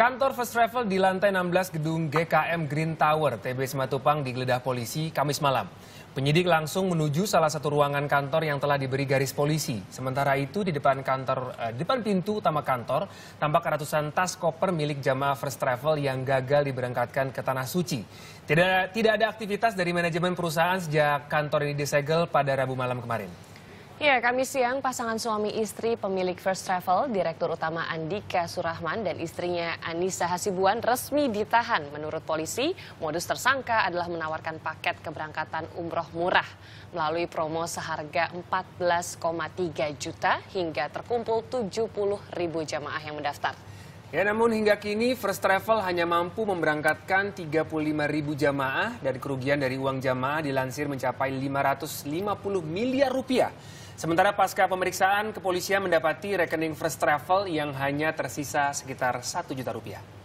Kantor First Travel di lantai 16 gedung GKM Green Tower, TB Simatupang digeledah polisi Kamis malam. Penyidik langsung menuju salah satu ruangan kantor yang telah diberi garis polisi. Sementara itu di depan kantor eh, depan pintu utama kantor tampak ratusan tas koper milik jamaah First Travel yang gagal diberangkatkan ke tanah suci. Tidak tidak ada aktivitas dari manajemen perusahaan sejak kantor ini disegel pada Rabu malam kemarin. Ya, kami siang pasangan suami istri pemilik First Travel, Direktur Utama Andika Surahman dan istrinya Anissa Hasibuan resmi ditahan. Menurut polisi, modus tersangka adalah menawarkan paket keberangkatan umroh murah melalui promo seharga 14,3 juta hingga terkumpul 70 ribu jamaah yang mendaftar. Ya namun hingga kini First Travel hanya mampu memberangkatkan 35 ribu jamaah dan kerugian dari uang jamaah dilansir mencapai 550 miliar rupiah. Sementara pasca pemeriksaan, kepolisian mendapati rekening First Travel yang hanya tersisa sekitar 1 juta rupiah.